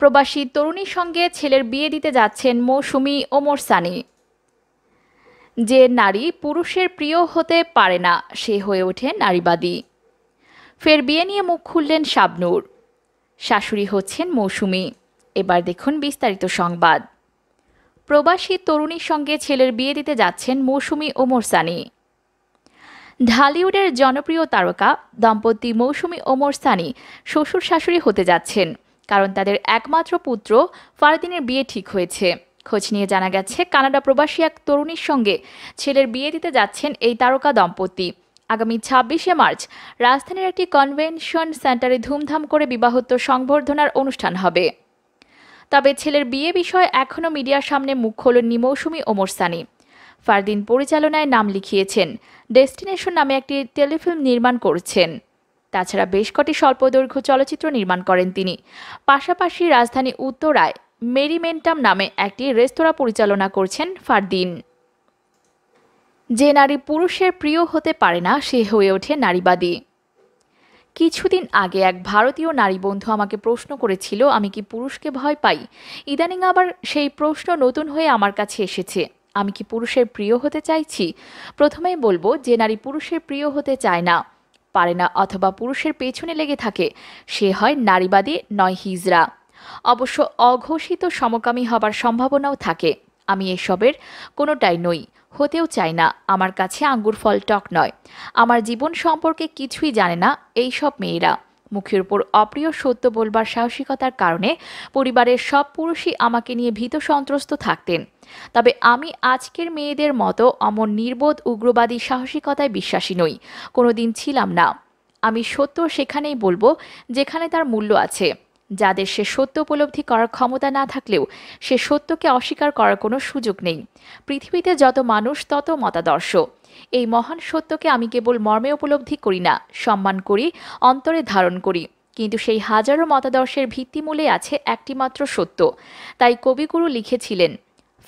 প্রবাসী তরুণীর সঙ্গে ছেলের বিয়ে দিতে যাচ্ছেন মৌসুমি ওমর সানি যে নারী পুরুষের প্রিয় হতে পারে না সে হয়ে ওঠে নারীবাদী ফের বিয়ে নিয়ে মুখ খুললেন শাবনুর শাশুড়ি হচ্ছেন মৌসুমি এবার দেখুন বিস্তারিত সংবাদ প্রবাসী তরুণীর সঙ্গে ছেলের বিয়ে দিতে যাচ্ছেন মৌসুমি ওমর সানি ঢালিউডের জনপ্রিয় তারকা দম্পতি মৌসুমি ওমর সানি শ্বশুর শাশুড়ি হতে যাচ্ছেন কারণ তাদের একমাত্র পুত্র ফারদিনের বিয়ে ঠিক হয়েছে খোঁজ নিয়ে জানা গেছে কানাডা প্রবাসী এক তরুণীর সঙ্গে ছেলের বিয়ে দিতে যাচ্ছেন এই তারকা দম্পতি আগামী ছাব্বিশে মার্চ রাজধানীর একটি কনভেনশন সেন্টারে ধুমধাম করে বিবাহত্ব সংবর্ধনার অনুষ্ঠান হবে তবে ছেলের বিয়ে বিষয়ে এখনও মিডিয়ার সামনে মুখ খোলেননি মৌসুমি ওমর সানি ফারদিন পরিচালনায় নাম লিখিয়েছেন ডেস্টিনেশন নামে একটি টেলিফিল্ম নির্মাণ করছেন তাছাড়া বেশ কটি স্বল্পদৈর্ঘ্য চলচ্চিত্র নির্মাণ করেন তিনি পাশাপাশি রাজধানী উত্তরায় মেরিমেন্টাম নামে একটি রেস্তোরাঁ পরিচালনা করছেন ফারদিন যে নারী পুরুষের প্রিয় হতে পারে না সে হয়ে ওঠে নারীবাদী কিছুদিন আগে এক ভারতীয় নারী বন্ধু আমাকে প্রশ্ন করেছিল আমি কি পুরুষকে ভয় পাই ইদানিং আবার সেই প্রশ্ন নতুন হয়ে আমার কাছে এসেছে আমি কি পুরুষের প্রিয় হতে চাইছি প্রথমেই বলবো যে নারী পুরুষের প্রিয় হতে চায় না পারে না অথবা পুরুষের পেছনে লেগে থাকে সে হয় নারীবাদী নয় হিজরা অবশ্য অঘোষিত সমকামী হবার সম্ভাবনাও থাকে আমি এসবের কোনোটাই নই হতেও চাই না আমার কাছে আঙ্গুর ফল টক নয় আমার জীবন সম্পর্কে কিছুই জানে না এইসব মেয়েরা মুখের উপর অপ্রিয় সত্য বলবার সাহসিকতার কারণে পরিবারের সব পুরুষই আমাকে নিয়ে ভীত সন্ত্রস্ত থাকতেন তবে আমি আজকের মেয়েদের মতো অমর নির্বোধ উগ্রবাদী সাহসিকতায় বিশ্বাসী নই কোনো দিন ছিলাম না আমি সত্য সেখানেই বলবো যেখানে তার মূল্য আছে যাদের সে সত্য উপলব্ধি করার ক্ষমতা না থাকলেও সে সত্যকে অস্বীকার করার কোনো সুযোগ নেই পৃথিবীতে যত মানুষ তত মতাদর্শ এই মহান সত্যকে আমি কেবল মর্মে উপলব্ধি করি না সম্মান করি অন্তরে ধারণ করি কিন্তু সেই হাজারো মতাদর্শের ভিত্তিমূলে আছে একটিমাত্র সত্য তাই কবিগুরু লিখেছিলেন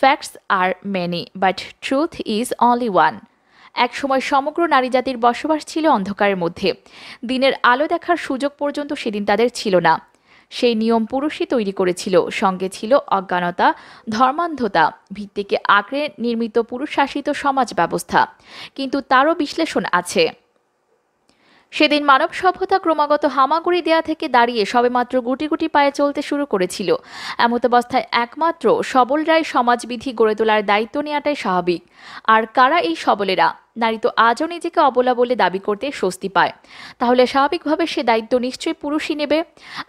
facts are many but truth is only one একসময় সমগ্র নারী জাতির বসবাস ছিল অন্ধকারের মধ্যে দিনের আলো দেখার সুযোগ পর্যন্ত সেদিন তাদের ছিল না সেই নিয়ম পুরুষই তৈরি করেছিল সঙ্গে ছিল অজ্ঞানতা ধর্মান্ধতা ভিত্তিকে আঁকড়ে নির্মিত পুরুষশাসিত সমাজ ব্যবস্থা কিন্তু তারও বিশ্লেষণ আছে সেদিন মানব সভ্যতা ক্রমাগত হামাগুড়ি দেয়া থেকে দাঁড়িয়ে সবেমাত্র গুটি গুটি পায়ে চলতে শুরু করেছিল এমতাবস্থায় একমাত্র সবলরাই সমাজবিধি গড়ে তোলার দায়িত্ব নেওয়াটাই স্বাভাবিক আর কারা এই সবলেরা নারী তো আজও নিজেকে অবলা বলে দাবি করতে স্বস্তি পায় তাহলে স্বাভাবিকভাবে সে দায়িত্ব নিশ্চয়ই পুরুষই নেবে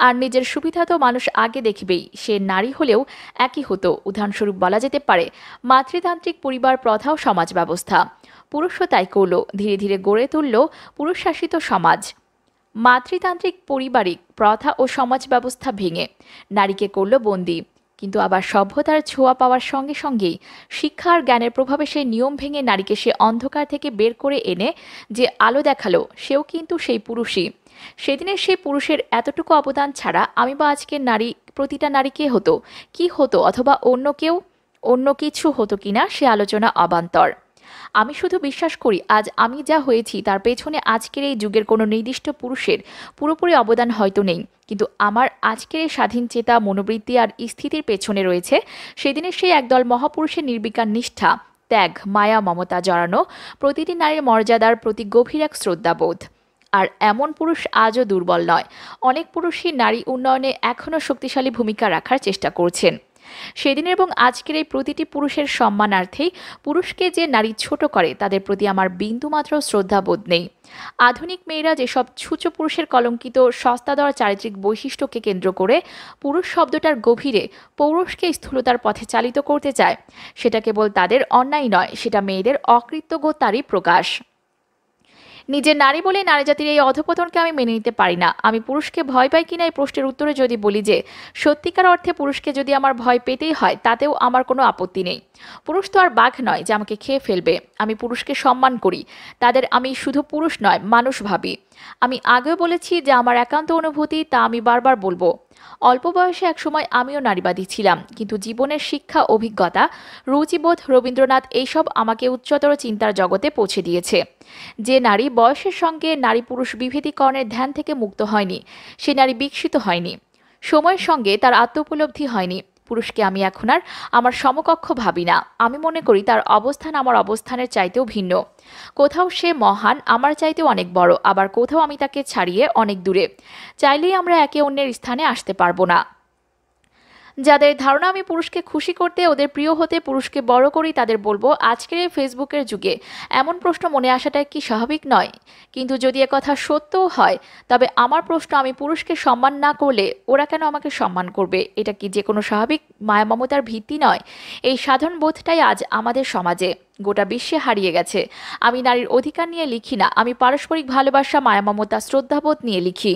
আর নিজের সুবিধা তো মানুষ আগে দেখবেই সে নারী হলেও একই হতো উদাহরণস্বরূপ বলা যেতে পারে মাতৃতান্ত্রিক পরিবার প্রথাও সমাজ ব্যবস্থা পুরুষও তাই করল ধীরে ধীরে গড়ে তুলল পুরুষ শাসিত সমাজ মাতৃতান্ত্রিক পরিবারিক প্রথা ও সমাজ ব্যবস্থা ভেঙে নারীকে করল বন্দী কিন্তু আবার সভ্যতার ছোঁয়া পাওয়ার সঙ্গে সঙ্গেই শিক্ষা আর জ্ঞানের প্রভাবে সে নিয়ম ভেঙে নারীকে সে অন্ধকার থেকে বের করে এনে যে আলো দেখালো সেও কিন্তু সেই পুরুষই সেদিনের সেই পুরুষের এতটুকু অবদান ছাড়া আমি বা আজকের নারী প্রতিটা নারী কে হতো কি হতো অথবা অন্য কেউ অন্য কিছু হতো কিনা সে আলোচনা অবান্তর আমি শুধু বিশ্বাস করি আজ আমি যা হয়েছি তার পেছনে আজকের এই যুগের কোনো নির্দিষ্ট পুরুষের পুরোপুরি অবদান হয়তো নেই কিন্তু আমার আজকের এই স্বাধীন চেতা মনোবৃত্তি আর স্থিতির পেছনে রয়েছে সেদিনের সেই একদল মহাপুরুষের নির্বিকার নিষ্ঠা ত্যাগ মায়া মমতা জড়ানো প্রতিটি নারীর মর্যাদার প্রতি গভীর এক শ্রদ্ধাবোধ আর এমন পুরুষ আজও দুর্বল নয় অনেক পুরুষই নারী উন্নয়নে এখনও শক্তিশালী ভূমিকা রাখার চেষ্টা করছেন সেদিন এবং আজকের এই প্রতিটি পুরুষের সম্মানার্থেই পুরুষকে যে নারী ছোট করে তাদের প্রতি আমার বিন্দুমাত্র শ্রদ্ধাবোধ নেই আধুনিক মেয়েরা যেসব ছুচো পুরুষের কলঙ্কিত সস্তা দেওয়ার চারিত্রিক বৈশিষ্ট্যকে কেন্দ্র করে পুরুষ শব্দটার গভীরে পৌরুষকে স্থূলতার পথে চালিত করতে চায় সেটা কেবল তাদের অন্যায় নয় সেটা মেয়েদের অকৃতজ্ঞতারই প্রকাশ নিজের নারী বলে নারী জাতির এই অধপতনকে আমি মেনে নিতে পারি না আমি পুরুষকে ভয় পাই কিনা এই প্রশ্নের উত্তরে যদি বলি যে সত্যিকার অর্থে পুরুষকে যদি আমার ভয় পেতেই হয় তাতেও আমার কোনো আপত্তি নেই পুরুষ তো আর বাঘ নয় যে আমাকে খেয়ে ফেলবে আমি পুরুষকে সম্মান করি তাদের আমি শুধু পুরুষ নয় মানুষ ভাবি আমি আগেও বলেছি যে আমার একান্ত অনুভূতি তা আমি বারবার বলবো অল্প বয়সে একসময় আমিও নারীবাদী ছিলাম কিন্তু জীবনের শিক্ষা অভিজ্ঞতা রুচিবোধ রবীন্দ্রনাথ এইসব আমাকে উচ্চতর চিন্তার জগতে পৌঁছে দিয়েছে যে নারী বয়সের সঙ্গে নারী পুরুষ বিভেদীকরণের ধ্যান থেকে মুক্ত হয়নি সে নারী বিকশিত হয়নি সময়ের সঙ্গে তার উপলব্ধি হয়নি পুরুষকে আমি এখন আর আমার সমকক্ষ ভাবি না আমি মনে করি তার অবস্থান আমার অবস্থানের চাইতেও ভিন্ন কোথাও সে মহান আমার চাইতেও অনেক বড় আবার কোথাও আমি তাকে ছাড়িয়ে অনেক দূরে চাইলেই আমরা একে অন্যের স্থানে আসতে পারবো না যাদের ধারণা আমি পুরুষকে খুশি করতে ওদের প্রিয় হতে পুরুষকে বড় করি তাদের বলবো আজকের এই ফেসবুকের যুগে এমন প্রশ্ন মনে আসাটা কি স্বাভাবিক নয় কিন্তু যদি কথা সত্যও হয় তবে আমার প্রশ্ন আমি পুরুষকে সম্মান না করলে ওরা কেন আমাকে সম্মান করবে এটা কি যে কোনো স্বাভাবিক মায়া মমতার ভিত্তি নয় এই সাধারণ বোধটাই আজ আমাদের সমাজে গোটা বিশ্বে হারিয়ে গেছে আমি নারীর অধিকার নিয়ে লিখি না আমি পারস্পরিক ভালোবাসা মায়া মমতা শ্রদ্ধাবোধ নিয়ে লিখি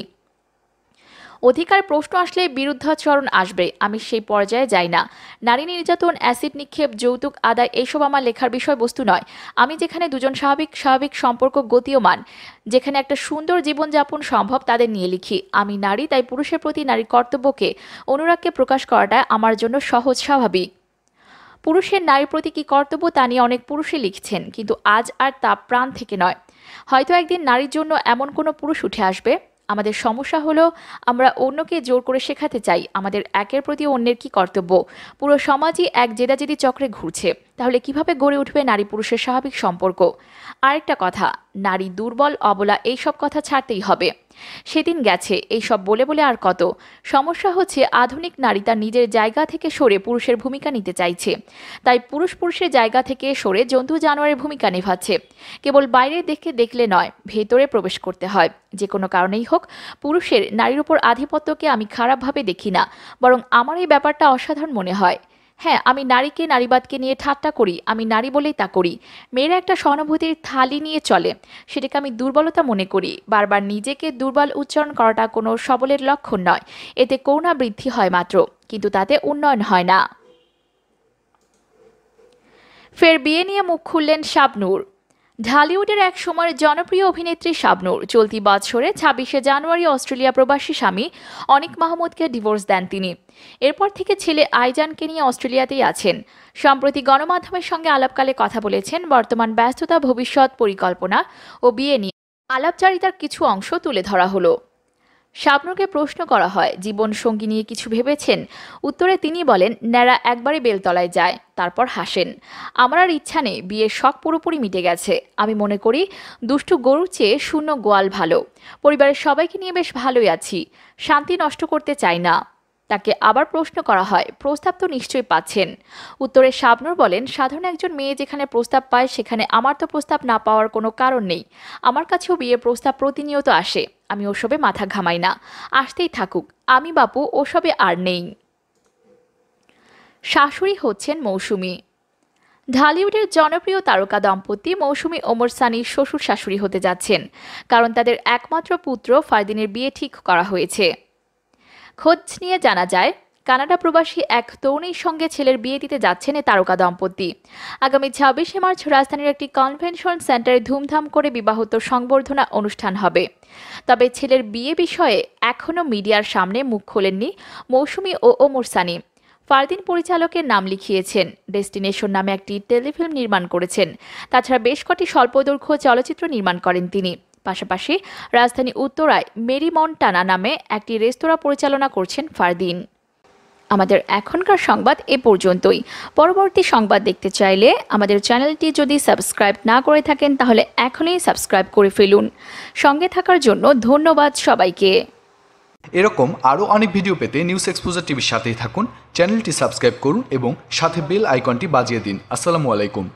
অধিকার প্রশ্ন আসলে বিরুদ্ধাচরণ আসবে আমি সেই পর্যায়ে যাই না নারী নির্যাতন অ্যাসিড নিক্ষেপ যৌতুক আদায় এইসব আমার লেখার বিষয়বস্তু নয় আমি যেখানে দুজন স্বাভাবিক স্বাভাবিক সম্পর্ক গতীয়মান যেখানে একটা সুন্দর জীবনযাপন সম্ভব তাদের নিয়ে লিখি আমি নারী তাই পুরুষের প্রতি নারীর কর্তব্যকে অনুরাগকে প্রকাশ করাটা আমার জন্য সহজ স্বাভাবিক পুরুষের নারীর প্রতি কী কর্তব্য তা নিয়ে অনেক পুরুষই লিখছেন কিন্তু আজ আর তা প্রাণ থেকে নয় হয়তো একদিন নারীর জন্য এমন কোনো পুরুষ উঠে আসবে আমাদের সমস্যা হলো আমরা অন্যকে জোর করে শেখাতে চাই আমাদের একের প্রতি অন্যের কি কর্তব্য পুরো সমাজই এক জেদাজেদি চক্রে ঘুরছে তাহলে কিভাবে গড়ে উঠবে নারী পুরুষের স্বাভাবিক সম্পর্ক আরেকটা কথা নারী দুর্বল অবলা এইসব কথা ছাড়তেই হবে সেদিন গেছে এইসব বলে বলে আর কত সমস্যা হচ্ছে আধুনিক নারী তার নিজের জায়গা থেকে সরে পুরুষের ভূমিকা নিতে চাইছে তাই পুরুষ পুরুষের জায়গা থেকে সরে জন্তু জানোয়ারের ভূমিকা নেভাচ্ছে কেবল বাইরে দেখে দেখলে নয় ভেতরে প্রবেশ করতে হয় যে কোনো কারণেই হোক পুরুষের নারীর উপর আধিপত্যকে আমি খারাপভাবে দেখি না বরং আমার এই ব্যাপারটা অসাধারণ মনে হয় হ্যাঁ আমি নারীকে নারীবাদকে নিয়ে ঠাট্টা করি আমি নারী বলেই তা করি মেয়েরা একটা সহানুভূতির থালি নিয়ে চলে সেটাকে আমি দুর্বলতা মনে করি বারবার নিজেকে দুর্বল উচ্চারণ করাটা কোনো সবলের লক্ষণ নয় এতে করুণা বৃদ্ধি হয় মাত্র কিন্তু তাতে উন্নয়ন হয় না ফের বিয়ে নিয়ে মুখ খুললেন শাবনুর ঢালিউডের এক সময়ের জনপ্রিয় অভিনেত্রী শাবনুর চলতি বছরে ছাব্বিশে জানুয়ারি অস্ট্রেলিয়া প্রবাসী স্বামী অনিক মাহমুদকে ডিভোর্স দেন তিনি এরপর থেকে ছেলে আইজানকে নিয়ে অস্ট্রেলিয়াতেই আছেন সম্প্রতি গণমাধ্যমের সঙ্গে আলাপকালে কথা বলেছেন বর্তমান ব্যস্ততা ভবিষ্যৎ পরিকল্পনা ও বিয়ে নিয়ে আলাপচারিতার কিছু অংশ তুলে ধরা হলো শাবনুরকে প্রশ্ন করা হয় জীবন সঙ্গী নিয়ে কিছু ভেবেছেন উত্তরে তিনি বলেন ন্যাড়া একবারই বেলতলায় যায় তারপর হাসেন আমার আর ইচ্ছা নেই বিয়ের শখ পুরোপুরি মিটে গেছে আমি মনে করি দুষ্টু গরুর চেয়ে শূন্য গোয়াল ভালো পরিবারের সবাইকে নিয়ে বেশ ভালোই আছি শান্তি নষ্ট করতে চাই না তাকে আবার প্রশ্ন করা হয় প্রস্তাব তো নিশ্চয়ই পাচ্ছেন উত্তরে শাবনুর বলেন সাধারণ একজন মেয়ে যেখানে প্রস্তাব পায় সেখানে আমার তো প্রস্তাব না পাওয়ার কোনো কারণ নেই আমার কাছেও বিয়ে প্রস্তাব প্রতিনিয়ত আসে আমি ওসবে মাথা ঘামাই না আসতেই থাকুক আমি বাপু ওসবে আর নেই শাশুড়ি হচ্ছেন মৌসুমি ঢালিউডের জনপ্রিয় তারকা দম্পতি মৌসুমি ওমর সানি শ্বশুর শাশুড়ি হতে যাচ্ছেন কারণ তাদের একমাত্র পুত্র ফারদিনের বিয়ে ঠিক করা হয়েছে খোঁজ নিয়ে জানা যায় কানাডা প্রবাসী এক তরুণীর সঙ্গে ছেলের বিয়ে দিতে যাচ্ছেন এ তারকা দম্পতি আগামী ছাব্বিশে মার্চ রাজধানীর একটি কনভেনশন সেন্টারে ধুমধাম করে বিবাহত সংবর্ধনা অনুষ্ঠান হবে তবে ছেলের বিয়ে বিষয়ে এখনও মিডিয়ার সামনে মুখ খোলেননি মৌসুমি ও ওমরসানি ফারদিন পরিচালকের নাম লিখিয়েছেন ডেস্টিনেশন নামে একটি টেলিফিল্ম নির্মাণ করেছেন তাছাড়া বেশ কটি স্বল্পদৈর্ঘ্য চলচ্চিত্র নির্মাণ করেন তিনি পাশাপাশি রাজধানী উত্তরায় মেরি মন্টানা নামে একটি রেস্তোরাঁ পরিচালনা করছেন ফারদিন আমাদের এখনকার সংবাদ এ পর্যন্তই পরবর্তী সংবাদ দেখতে চাইলে আমাদের চ্যানেলটি যদি সাবস্ক্রাইব না করে থাকেন তাহলে এখনই সাবস্ক্রাইব করে ফেলুন সঙ্গে থাকার জন্য ধন্যবাদ সবাইকে এরকম আরও অনেক ভিডিও পেতে নিউজ এক্সপোজার টিভির সাথেই থাকুন চ্যানেলটি সাবস্ক্রাইব করুন এবং সাথে বেল আইকনটি বাজিয়ে দিন আসসালামু আলাইকুম